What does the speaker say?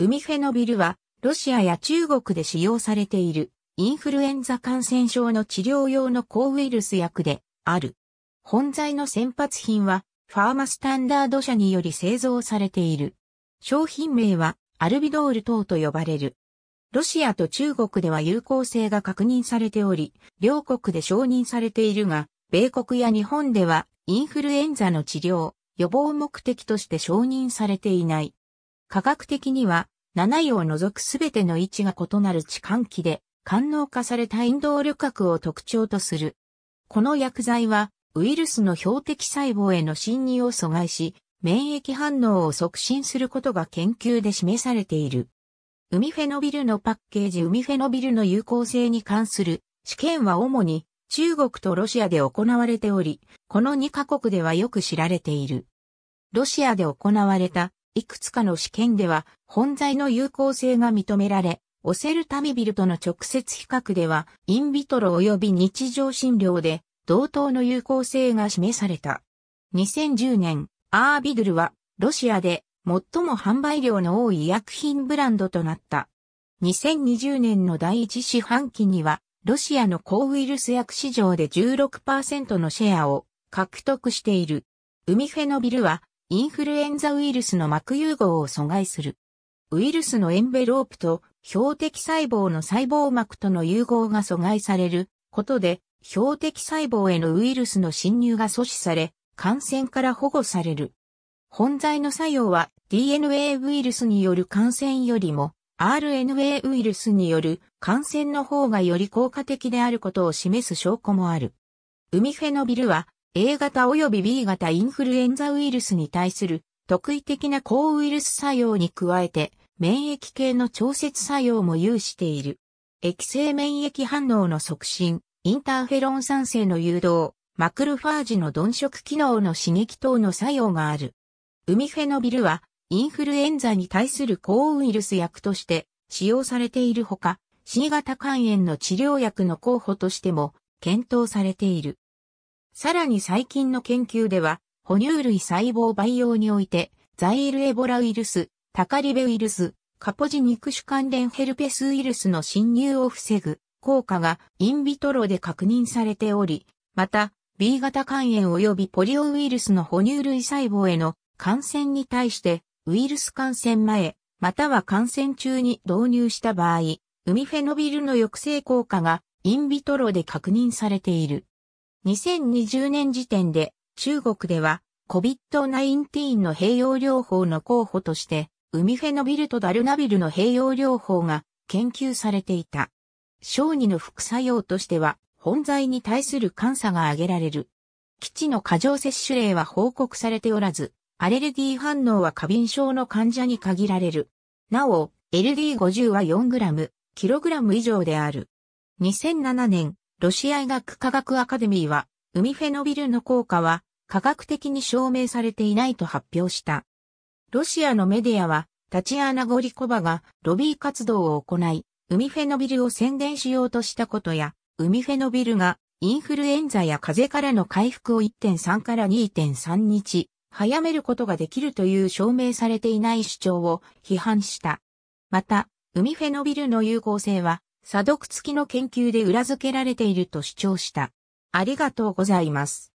海フェノビルは、ロシアや中国で使用されている、インフルエンザ感染症の治療用の抗ウイルス薬で、ある。本剤の先発品は、ファーマスタンダード社により製造されている。商品名は、アルビドール等と呼ばれる。ロシアと中国では有効性が確認されており、両国で承認されているが、米国や日本ではインフルエンザの治療、予防目的として承認されていない。科学的には、7位を除くすべての位置が異なる置換器で、官能化された陰動旅核を特徴とする。この薬剤は、ウイルスの標的細胞への侵入を阻害し、免疫反応を促進することが研究で示されている。ウミフェノビルのパッケージウミフェノビルの有効性に関する試験は主に中国とロシアで行われており、この2カ国ではよく知られている。ロシアで行われたいくつかの試験では本材の有効性が認められ、オセルタミビルとの直接比較では、インビトロ及び日常診療で同等の有効性が示された。2010年、アービドルはロシアで最も販売量の多い医薬品ブランドとなった。2020年の第一四半期には、ロシアの抗ウイルス薬市場で16%のシェアを獲得している。ウミフェノビルはインフルエンザウイルスの膜融合を阻害する。ウイルスのエンベロープと標的細胞の細胞膜との融合が阻害されることで、標的細胞へのウイルスの侵入が阻止され、感染から保護される。本剤の作用は DNA ウイルスによる感染よりも RNA ウイルスによる感染の方がより効果的であることを示す証拠もある。ウミフェノビルは A 型及び B 型インフルエンザウイルスに対する特異的な抗ウイルス作用に加えて免疫系の調節作用も有している。液性免疫反応の促進、インターフェロン酸性の誘導、マクロファージの鈍色機能の刺激等の作用がある。ウミフェノビルはインフルエンザに対する抗ウイルス薬として使用されているほか、C 型肝炎の治療薬の候補としても検討されている。さらに最近の研究では、哺乳類細胞培養において、ザイールエボラウイルス、タカリベウイルス、カポジ肉種関連ヘルペスウイルスの侵入を防ぐ効果がインビトロで確認されており、また、B 型肝炎及びポリオウイルスの哺乳類細胞への感染に対して、ウイルス感染前、または感染中に導入した場合、海フェノビルの抑制効果がインビトロで確認されている。2020年時点で中国では COVID-19 の併用療法の候補として、ウミフェノビルとダルナビルの併用療法が研究されていた。小児の副作用としては、本剤に対する監査が挙げられる。基地の過剰摂取例は報告されておらず、アレルギー反応は過敏症の患者に限られる。なお、LD50 は 4g、kg 以上である。2007年、ロシア医学科学アカデミーは、海フェノビルの効果は科学的に証明されていないと発表した。ロシアのメディアは、タチアーナ・ゴリコバがロビー活動を行い、海フェノビルを宣伝しようとしたことや、海フェノビルがインフルエンザや風邪からの回復を1.3から2.3日、早めることができるという証明されていない主張を批判した。また、海フェノビルの有効性は査読付きの研究で裏付けられていると主張した。ありがとうございます。